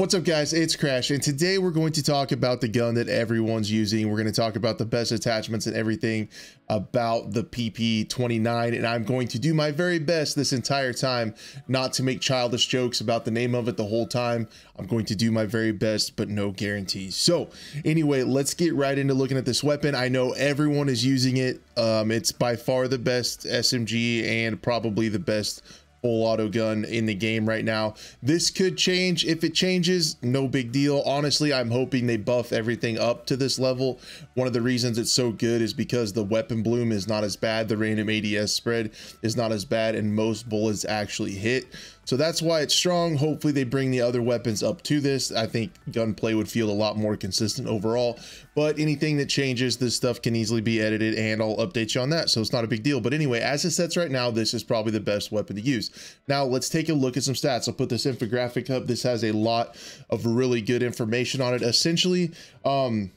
What's up guys, it's Crash, and today we're going to talk about the gun that everyone's using. We're going to talk about the best attachments and everything about the PP29, and I'm going to do my very best this entire time not to make childish jokes about the name of it the whole time. I'm going to do my very best, but no guarantees. So anyway, let's get right into looking at this weapon. I know everyone is using it. Um, it's by far the best SMG and probably the best full auto gun in the game right now. This could change. If it changes, no big deal. Honestly, I'm hoping they buff everything up to this level. One of the reasons it's so good is because the weapon bloom is not as bad. The random ADS spread is not as bad and most bullets actually hit. So that's why it's strong. Hopefully they bring the other weapons up to this. I think gunplay would feel a lot more consistent overall, but anything that changes, this stuff can easily be edited and I'll update you on that. So it's not a big deal. But anyway, as it sets right now, this is probably the best weapon to use. Now let's take a look at some stats. I'll put this infographic up. This has a lot of really good information on it. Essentially, um,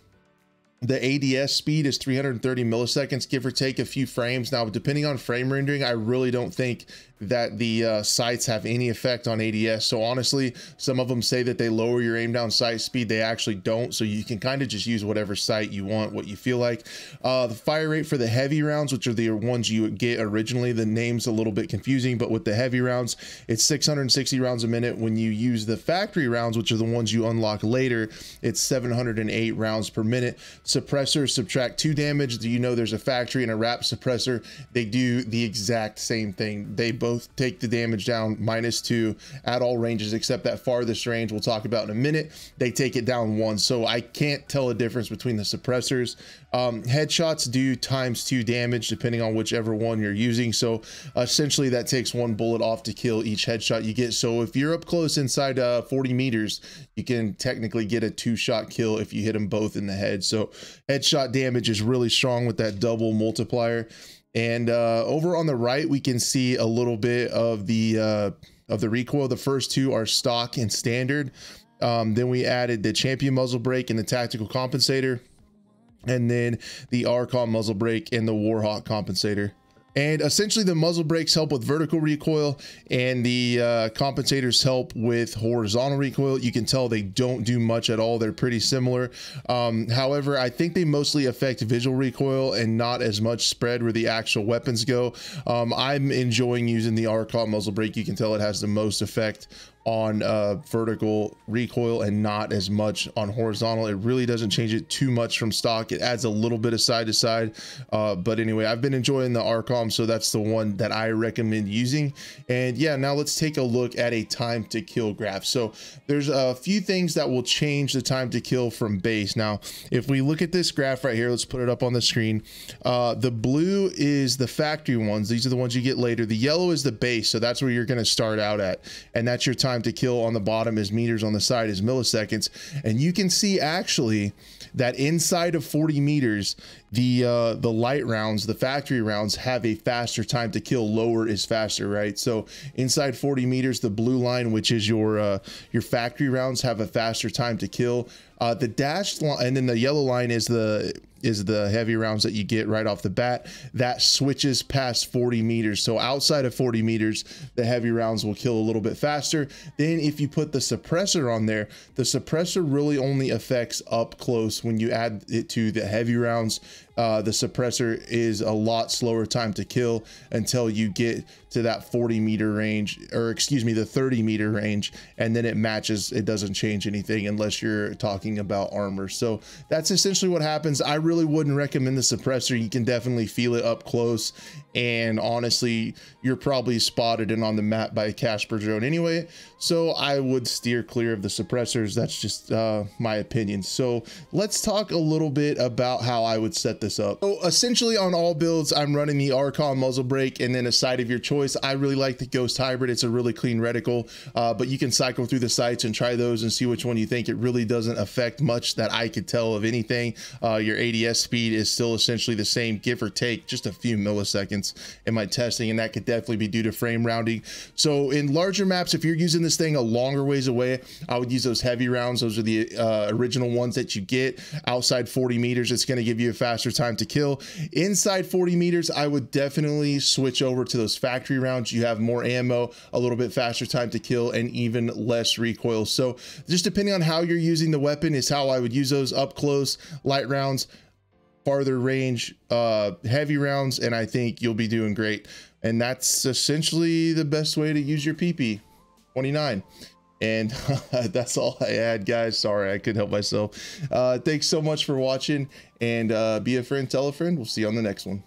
the ADS speed is 330 milliseconds, give or take a few frames. Now, depending on frame rendering, I really don't think that the uh, sights have any effect on ADS. So honestly, some of them say that they lower your aim down sight speed. They actually don't. So you can kind of just use whatever sight you want, what you feel like. Uh, the fire rate for the heavy rounds, which are the ones you get originally, the name's a little bit confusing, but with the heavy rounds, it's 660 rounds a minute. When you use the factory rounds, which are the ones you unlock later, it's 708 rounds per minute. Suppressors subtract two damage. You know there's a factory and a wrap suppressor. They do the exact same thing. They both both take the damage down minus two at all ranges except that farthest range we'll talk about in a minute. They take it down one. So I can't tell a difference between the suppressors. Um, headshots do times two damage depending on whichever one you're using. So essentially that takes one bullet off to kill each headshot you get. So if you're up close inside uh, 40 meters, you can technically get a two shot kill if you hit them both in the head. So headshot damage is really strong with that double multiplier. And uh, over on the right, we can see a little bit of the uh, of the recoil. The first two are stock and standard. Um, then we added the champion muzzle brake and the tactical compensator, and then the Archon muzzle brake and the Warhawk compensator. And essentially, the muzzle brakes help with vertical recoil, and the uh, compensators help with horizontal recoil. You can tell they don't do much at all. They're pretty similar. Um, however, I think they mostly affect visual recoil and not as much spread where the actual weapons go. Um, I'm enjoying using the Arcot muzzle brake. You can tell it has the most effect on uh, vertical recoil and not as much on horizontal. It really doesn't change it too much from stock. It adds a little bit of side to side. Uh, but anyway, I've been enjoying the Arcot um, so that's the one that I recommend using. And yeah, now let's take a look at a time to kill graph. So there's a few things that will change the time to kill from base. Now, if we look at this graph right here, let's put it up on the screen. Uh, the blue is the factory ones. These are the ones you get later. The yellow is the base. So that's where you're going to start out at. And that's your time to kill on the bottom is meters on the side is milliseconds. And you can see actually that inside of 40 meters, the uh, the light rounds, the factory rounds have a faster time to kill. Lower is faster, right? So inside 40 meters, the blue line, which is your uh, your factory rounds, have a faster time to kill. Uh, the dashed line, and then the yellow line is the is the heavy rounds that you get right off the bat. That switches past 40 meters. So outside of 40 meters, the heavy rounds will kill a little bit faster. Then if you put the suppressor on there, the suppressor really only affects up close when you add it to the heavy rounds uh, the suppressor is a lot slower time to kill until you get to that 40 meter range or excuse me the 30 meter range and then it matches it doesn't change anything unless you're talking about armor so that's essentially what happens i really wouldn't recommend the suppressor you can definitely feel it up close and honestly you're probably spotted and on the map by a casper drone anyway so i would steer clear of the suppressors that's just uh, my opinion so let's talk a little bit about how i would set this up. So essentially on all builds, I'm running the Archon muzzle brake and then a sight of your choice. I really like the Ghost Hybrid. It's a really clean reticle, uh, but you can cycle through the sights and try those and see which one you think. It really doesn't affect much that I could tell of anything. Uh, your ADS speed is still essentially the same, give or take just a few milliseconds in my testing, and that could definitely be due to frame rounding. So in larger maps, if you're using this thing a longer ways away, I would use those heavy rounds. Those are the uh, original ones that you get outside 40 meters. It's going to give you a faster time to kill. Inside 40 meters, I would definitely switch over to those factory rounds. You have more ammo, a little bit faster time to kill, and even less recoil. So just depending on how you're using the weapon is how I would use those up close, light rounds, farther range, uh, heavy rounds, and I think you'll be doing great. And that's essentially the best way to use your PP. 29. And that's all I had, guys. Sorry, I couldn't help myself. Uh, thanks so much for watching. And uh, be a friend, tell a friend. We'll see you on the next one.